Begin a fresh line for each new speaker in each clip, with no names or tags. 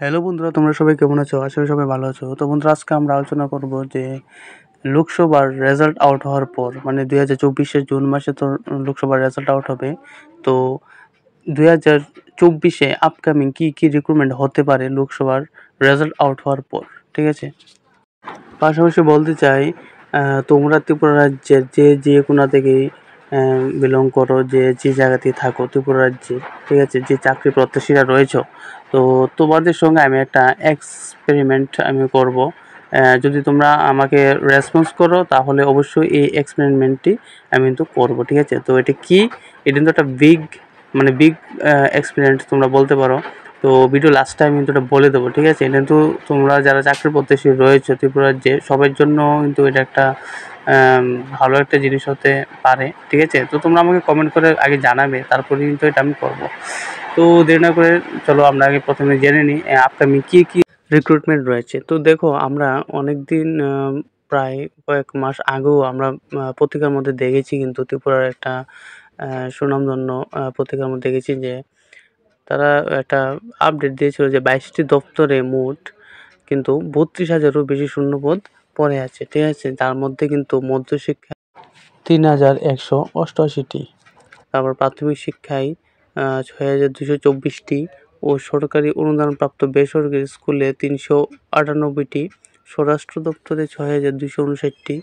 hello বন্ধুরা তোমরা সবাই কেমন আছো আশা সবাই ভালো আছো তো বন্ধুরা আজকে আমরা আলোচনা করব যে লোকসভার রেজাল্ট আউট হওয়ার পর মানে দুই হাজার চব্বিশে জুন মাসে তো লোকসভার রেজাল্ট আউট হবে তো দুই হাজার চব্বিশে আপকামিং কী কী রিক্রুটমেন্ট হতে পারে লোকসভার রেজাল্ট আউট হওয়ার পর ঠিক আছে পাশাপাশি বলতে চাই তোমরা ত্রিপুরা রাজ্যের যে যে কোনা থেকে বিলং করো যে যে জায়গাতে থাকো ত্রিপুরা রাজ্যে ঠিক আছে যে চাকরি প্রত্যাশীরা রয়েছ তো তোমাদের সঙ্গে আমি একটা এক্সপেরিমেন্ট আমি করব যদি তোমরা আমাকে রেসপন্স করো তাহলে অবশ্যই এই এক্সপেরিমেন্টটি আমি কিন্তু করবো ঠিক আছে তো এটা কি এটা কিন্তু একটা বিগ মানে বিগ এক্সপেরিমেন্ট তোমরা বলতে পারো তো ভিডিও লাস্ট টাইম কিন্তু এটা বলে দেবো ঠিক আছে এটা কিন্তু তোমরা যারা চাকরি প্রত্যাশী রয়েছে ত্রিপুরার যে সবার জন্য কিন্তু এটা একটা ভালো একটা জিনিস হতে পারে ঠিক আছে তো তোমরা আমাকে কমেন্ট করে আগে জানাবে তারপরে কিন্তু এটা আমি করবো তো দেরি না করে চলো আমরা আগে প্রথমে জেনে নিই আপকামিং কী কী রিক্রুটমেন্ট রয়েছে তো দেখো আমরা অনেক দিন প্রায় কয়েক মাস আগেও আমরা পত্রিকার মধ্যে দেখেছি কিন্তু ত্রিপুরার একটা সুনামধন্য পত্রিকার মধ্যে দেখেছি যে তারা একটা আপডেট দিয়েছিল যে বাইশটি দপ্তরে মোট কিন্তু বত্রিশ হাজারও বেশি শূন্যপদ পড়ে আছে ঠিক আছে তার মধ্যে কিন্তু মধ্যশিক্ষা তিন হাজার একশো অষ্টআশিটি তারপর প্রাথমিক শিক্ষায় ছয় হাজার দুশো চব্বিশটি ও সরকারি অনুদানপ্রাপ্ত বেসরকারি স্কুলে তিনশো আটানব্বইটি স্বরাষ্ট্র দপ্তরে ছয় হাজার দুশো উনষাটটি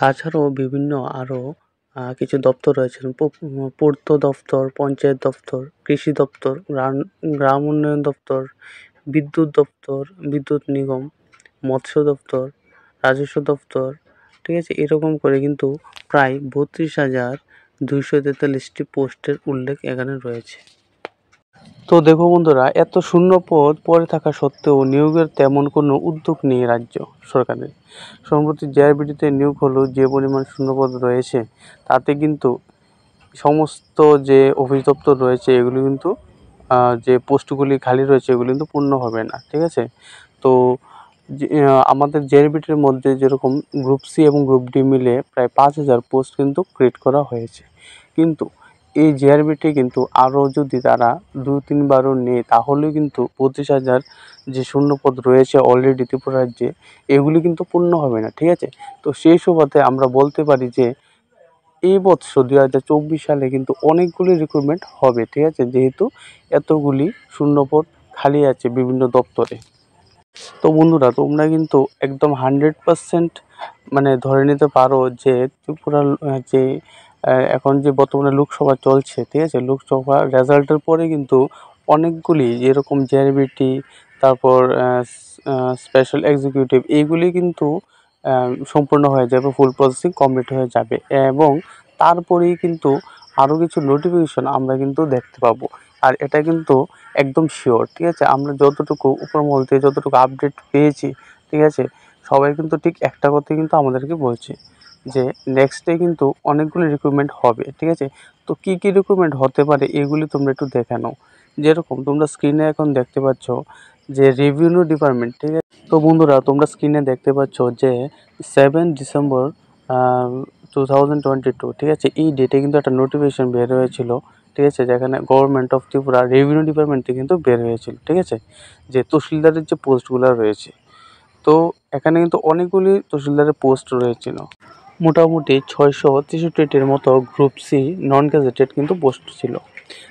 তাছাড়াও বিভিন্ন আরও কিছু দপ্তর রয়েছেন পূর্ত দপ্তর পঞ্চায়েত দপ্তর কৃষি দপ্তর গ্রাম গ্রাম উন্নয়ন দপ্তর বিদ্যুৎ দপ্তর বিদ্যুৎ নিগম মৎস্য দপ্তর রাজস্ব দপ্তর ঠিক আছে এরকম করে কিন্তু প্রায় বত্রিশ হাজার দুইশো তেতাল্লিশটি পোস্টের উল্লেখ এখানে রয়েছে তো দেখো বন্ধুরা এত শূন্য পদ পরে থাকা সত্ত্বেও নিয়োগের তেমন কোনো উদ্যোগ নেই রাজ্য সরকারের সম্প্রতি জেআরবিটিতে নিয়োগ হলো যে পরিমাণ শূন্যপদ রয়েছে তাতে কিন্তু সমস্ত যে অফিস দপ্তর রয়েছে এগুলি কিন্তু যে পোস্টগুলি খালি রয়েছে এগুলি কিন্তু পূর্ণ হবে না ঠিক আছে তো আমাদের জেরবিটের মধ্যে যেরকম গ্রুপ সি এবং গ্রুপ ডি মিলে প্রায় পাঁচ হাজার পোস্ট কিন্তু ক্রিয়েট করা হয়েছে কিন্তু এই জেআরবিটি কিন্তু আরও যদি তারা দু তিনবারও নেয় তাহলে কিন্তু পঁচিশ হাজার যে শূন্যপদ রয়েছে অলরেডি ত্রিপুরা রাজ্যে এগুলি কিন্তু পূর্ণ হবে না ঠিক আছে তো সেই সুবাদে আমরা বলতে পারি যে এই বৎসর দু হাজার চব্বিশ সালে কিন্তু অনেকগুলি রিক্রুটমেন্ট হবে ঠিক আছে যেহেতু এতগুলি শূন্যপদ খালি আছে বিভিন্ন দপ্তরে তো বন্ধুরা তোমরা কিন্তু একদম হান্ড্রেড পারসেন্ট মানে ধরে নিতে পারো যে ত্রিপুরার যে এখন যে বর্তমানে লোকসভা চলছে ঠিক আছে লোকসভা রেজাল্টের পরে কিন্তু অনেকগুলি যেরকম জেআরবিটি তারপর স্পেশাল এক্সিকিউটিভ এইগুলি কিন্তু সম্পূর্ণ হয়ে যাবে ফুল প্রসেসিং কমপ্লিট হয়ে যাবে এবং তারপরেই কিন্তু আরও কিছু নোটিফিকেশন আমরা কিন্তু দেখতে পাবো আর এটা কিন্তু একদম শিওর ঠিক আছে আমরা যতটুকু উপর মহল থেকে যতটুকু আপডেট পেয়েছি ঠিক আছে সবাই কিন্তু ঠিক একটা কথা কিন্তু আমাদেরকে বলছে যে নেক্সট ডে কিন্তু অনেকগুলি রিক্রুটমেন্ট হবে ঠিক আছে তো কি কি রিক্রুটমেন্ট হতে পারে এগুলি তোমরা একটু দেখে নাও যেরকম তোমরা স্ক্রিনে এখন দেখতে পাচ্ছ যে রেভিনিউ ডিপার্টমেন্ট ঠিক আছে তো বন্ধুরা তোমরা স্ক্রিনে দেখতে পাচ্ছ যে সেভেন ডিসেম্বর টু ঠিক আছে এই ডেটে কিন্তু একটা নোটিফিকেশান বের হয়েছিল ঠিক আছে যেখানে গভর্নমেন্ট অফ ত্রিপুরা রেভিনিউ ডিপার্টমেন্টে কিন্তু বের হয়েছিল ঠিক আছে যে তহসিলদারের যে পোস্টগুলো রয়েছে তো এখানে কিন্তু অনেকগুলি তহসিলদারের পোস্ট রয়েছিল মোটামুটি ছয়শো তেষট্টিটির মতো গ্রুপ সি নন গ্যাজেটেড কিন্তু পোস্ট ছিল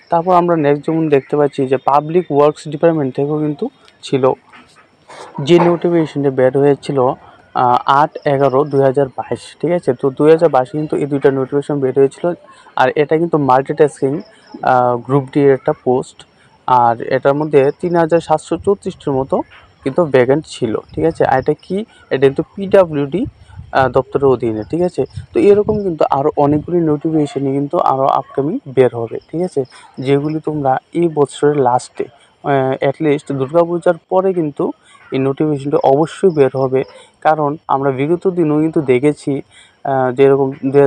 তারপর আমরা নেক্সট যেমন দেখতে পাচ্ছি যে পাবলিক ওয়ার্কস ডিপার্টমেন্ট থেকেও কিন্তু ছিল যে নোটিফিকেশনটি বের হয়েছিল আট এগারো দুই ঠিক আছে তো দুই কিন্তু এই দুইটা নোটিফিকেশান বের হয়েছিল আর এটা কিন্তু মাল্টিটাস্কিং গ্রুপ ডি একটা পোস্ট আর এটার মধ্যে তিন হাজার সাতশো চৌত্রিশটির মতো কিন্তু ভ্যাকেন্ট ছিল ঠিক আছে আর এটা কী এটা কিন্তু পিডাব্লিউডি দপ্তরের অধীনে ঠিক আছে তো এরকম কিন্তু আরও অনেকগুলি নোটিফিকেশানই কিন্তু আরও আপকামিং বের হবে ঠিক আছে যেগুলি তোমরা এই বছরের লাস্টে অ্যাটলিস্ট দুর্গাপূজার পরে কিন্তু এই নোটিফিকেশনটা অবশ্যই বের হবে কারণ আমরা বিগত দিনও কিন্তু দেখেছি যেরকম দু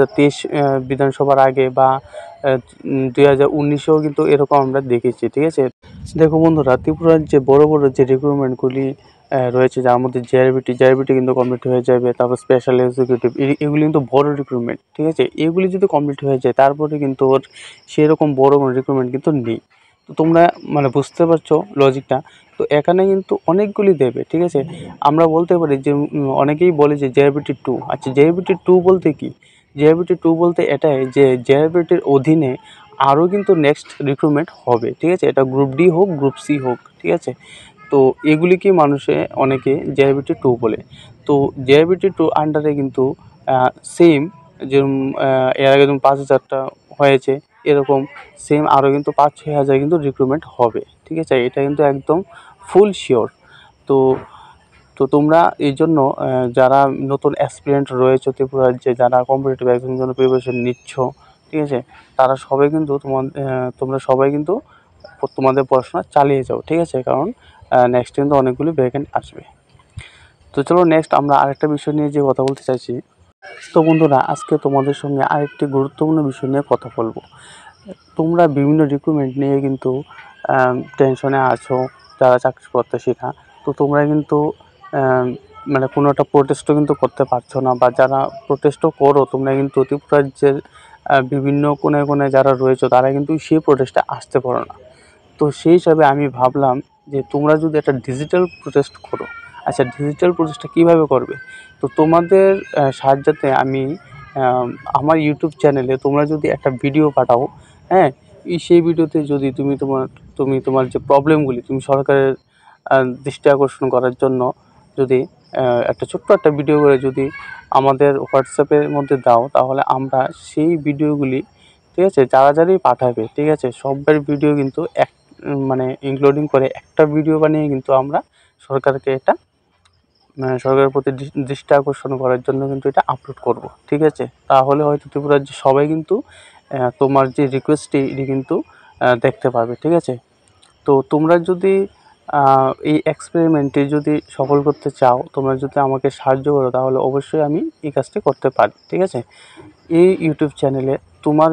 বিধানসভার আগে বা দু হাজার উনিশেও কিন্তু এরকম আমরা দেখেছি ঠিক আছে দেখো বন্ধুরা ত্রিপুরার যে বড় বড় যে রিক্রুটমেন্টগুলি রয়েছে যার মধ্যে জেআরবিটি জেআরবিটি কিন্তু কমপ্লিট হয়ে যাবে তারপর স্পেশাল এক্সিকিউটিভ এগুলি কিন্তু বড় রিক্রুটমেন্ট ঠিক আছে এগুলি যদি কমপ্লিট হয়ে যায় তারপরে কিন্তু ওর সেরকম বড় কোনো রিক্রুটমেন্ট কিন্তু নেই তো তোমরা মানে বুঝতে পারছো লজিকটা তো এখানে কিন্তু অনেকগুলি দেবে ঠিক আছে আমরা বলতে পারি যে অনেকেই বলে যে জেআইবিটি টু আচ্ছা জেআইবিটি টু বলতে কি জেআইবিটি টু বলতে এটাই যে জেআইবিটির অধীনে আরও কিন্তু নেক্সট রিক্রুটমেন্ট হবে ঠিক আছে এটা গ্রুপ ডি হোক গ্রুপ সি হোক ঠিক আছে তো এগুলিকে মানুষে অনেকে জেআইবিটি টু বলে তো জেআইবিটি টু আন্ডারে কিন্তু সেম যেরকম এর আগে যেমন পাঁচ হাজারটা হয়েছে এরকম সেম আরও কিন্তু পাঁচ ছয় হাজার কিন্তু রিক্রুটমেন্ট হবে ঠিক আছে এটা কিন্তু একদম ফুল শিওর তো তো তোমরা এই জন্য যারা নতুন অ্যাক্সপিরিয়েন্ট রয়েছে ত্রিপুরা রাজ্যে যারা কম্পিটিটিভ এক্সামের জন্য প্রিপারেশন নিচ্ছ ঠিক আছে তারা সবাই কিন্তু তোমার তোমরা সবাই কিন্তু তোমাদের পড়াশোনা চালিয়ে যাও ঠিক আছে কারণ নেক্সট কিন্তু অনেকগুলি ভ্যাকেন্ট আসবে তো চলো নেক্সট আমরা আরেকটা বিষয় নিয়ে যে কথা বলতে চাইছি তো বন্ধুরা আজকে তোমাদের সঙ্গে আরেকটি গুরুত্বপূর্ণ বিষয় নিয়ে কথা বলবো তোমরা বিভিন্ন রিক্রুটমেন্ট নিয়ে কিন্তু টেনশনে আছো যারা চাকরি প্রত্যাশীরা তো তোমরা কিন্তু মানে কোনো একটা প্রোটেস্টও কিন্তু করতে পারছো না বা যারা প্রোটেস্টও করো তোমরা কিন্তু অতিপ্রাজ্যের বিভিন্ন কোণে কোণে যারা রয়েছে তারা কিন্তু সেই প্রোটেস্টে আসতে পারো না তো সেই হিসাবে আমি ভাবলাম যে তোমরা যদি একটা ডিজিটাল প্রোটেস্ট করো আচ্ছা ডিজিটাল প্রচেষ্টা কীভাবে করবে তো তোমাদের সাহায্যতে আমি আমার ইউটিউব চ্যানেলে তোমরা যদি একটা ভিডিও পাঠাও হ্যাঁ সেই ভিডিওতে যদি তুমি তোমার তুমি তোমার যে প্রবলেমগুলি তুমি সরকারের দৃষ্টি আকর্ষণ করার জন্য যদি একটা ছোট্ট একটা ভিডিও করে যদি আমাদের হোয়াটসঅ্যাপের মধ্যে দাও তাহলে আমরা সেই ভিডিওগুলি ঠিক আছে যারা যারাই পাঠাবে ঠিক আছে সবার ভিডিও কিন্তু এক মানে ইনক্লুডিং করে একটা ভিডিও বানিয়ে কিন্তু আমরা সরকারকে এটা মানে সরকারের প্রতি দৃষ্টি আকর্ষণ করার জন্য কিন্তু এটা আপলোড করব ঠিক আছে তাহলে হয়তো ত্রিপুরার যে সবাই কিন্তু তোমার যে রিকোয়েস্টটি এটি কিন্তু দেখতে পাবে ঠিক আছে তো তোমরা যদি এই এক্সপেরিমেন্টটি যদি সফল করতে চাও তোমরা যদি আমাকে সাহায্য করো তাহলে অবশ্যই আমি এই কাজটি করতে পারি ঠিক আছে এই ইউটিউব চ্যানেলে তোমার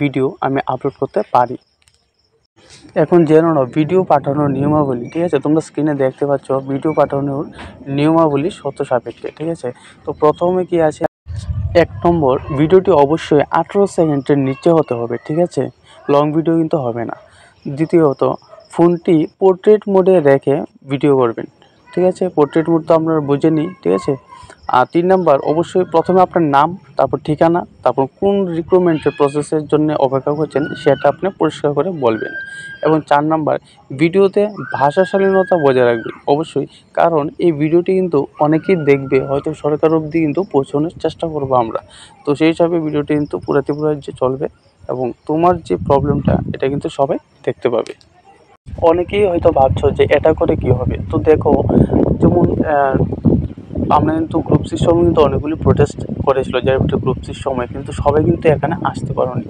ভিডিও আমি আপলোড করতে পারি এখন জেনে নাও ভিডিও পাঠানোর নিয়মাবলী ঠিক আছে তোমরা স্ক্রিনে দেখতে পাচ্ছ ভিডিও পাঠানোর নিয়মাবলী সত্য সাপেক্ষে ঠিক আছে তো প্রথমে কি আছে এক নম্বর ভিডিওটি অবশ্যই আঠেরো সেকেন্ডের নিচে হতে হবে ঠিক আছে লং ভিডিও কিন্তু হবে না দ্বিতীয়ত ফোনটি পোর্ট্রেট মোডে রেখে ভিডিও করবেন ঠিক আছে পোর্ট্রেট মুড তো আপনারা নিই ঠিক আছে আর তিন নাম্বার অবশ্যই প্রথমে আপনার নাম তারপর ঠিকানা তারপর কোন রিক্রুটমেন্টের প্রসেসের জন্য অপেক্ষা করছেন সেটা আপনি পরিষ্কার করে বলবেন এবং চার নাম্বার ভিডিওতে ভাষা শালীনতা বজায় রাখবেন অবশ্যই কারণ এই ভিডিওটি কিন্তু অনেকেই দেখবে হয়তো সরকার অবধি কিন্তু পৌঁছানোর চেষ্টা করব আমরা তো সেই হিসাবে ভিডিওটি কিন্তু পুরাতে যে চলবে এবং তোমার যে প্রবলেমটা এটা কিন্তু সবাই দেখতে পাবে অনেকেই হয়তো ভাবছো যে এটা করে কি হবে তো দেখো যেমন আমরা কিন্তু গ্রুপ সময় কিন্তু অনেকগুলি প্রোটেস্ট করেছিল গ্রুপ গ্রুপসির সময় কিন্তু সবাই কিন্তু এখানে আসতে পারেনি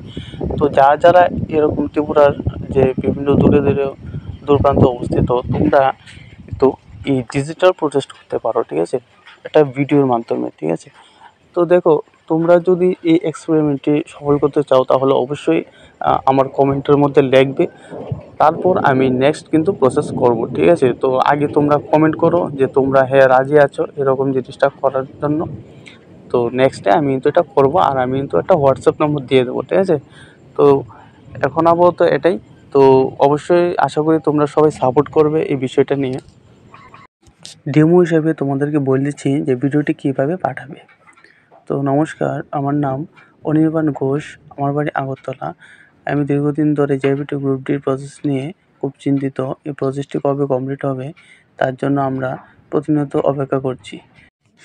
তো যারা যারা এরকম ত্রিপুরার যে বিভিন্ন দূরে দূরে দূরপ্রান্ত অবস্থিত তোমরা কিন্তু এই ডিজিটাল প্রোটেস্ট করতে পারো ঠিক আছে এটা ভিডিওর মাধ্যমে ঠিক আছে তো দেখো তোমরা যদি এই এক্সপেরিমেন্টটি সফল করতে চাও তাহলে অবশ্যই আমার কমেন্টের মধ্যে লিখবে তারপর আমি নেক্সট কিন্তু প্রসেস করব ঠিক আছে তো আগে তোমরা কমেন্ট করো যে তোমরা হ্যাঁ রাজি আছো এরকম জিনিসটা করার জন্য তো নেক্সটে আমি কিন্তু এটা করব আর আমি কিন্তু একটা হোয়াটসঅ্যাপ নম্বর দিয়ে দেবো ঠিক আছে তো এখন আপাতত এটাই তো অবশ্যই আশা করি তোমরা সবাই সাপোর্ট করবে এই বিষয়টা নিয়ে ডেমো হিসেবে তোমাদেরকে বলেছি যে ভিডিওটি কীভাবে পাঠাবে তো নমস্কার আমার নাম অনির্বাণ ঘোষ আমার বাড়ি আগরতলা আমি দীর্ঘদিন ধরে জেবিটি গ্রুপ ডির প্রসেস নিয়ে খুব চিন্তিত এই প্রসেসটি কবে কমপ্লিট হবে তার জন্য আমরা প্রতিনিয়ত অপেক্ষা করছি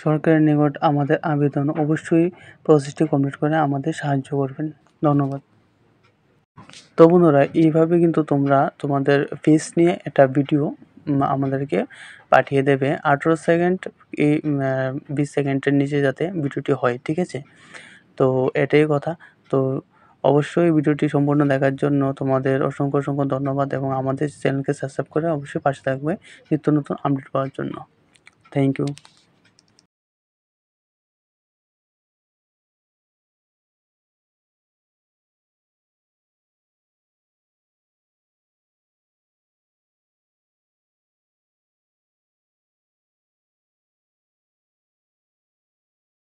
সরকারের নিকট আমাদের আবেদন অবশ্যই প্রসেসটি কমপ্লিট করে আমাদের সাহায্য করবেন ধন্যবাদ তো বন্ধুরা এইভাবে কিন্তু তোমরা তোমাদের ফেস নিয়ে একটা ভিডিও আমাদেরকে পাঠিয়ে দেবে আঠেরো সেকেন্ড এই বিশ সেকেন্ডের নিচে যাতে ভিডিওটি হয় ঠিক আছে তো এটাই কথা তো অবশ্যই ভিডিওটি সম্পূর্ণ দেখার জন্য তোমাদের অসংখ্য অসংখ্য ধন্যবাদ এবং আমাদের চ্যানেলকে সাবস্ক্রাইব করে অবশ্যই পাশে থাকবে নিত্য নতুন আপডেট পাওয়ার জন্য থ্যাংক ইউ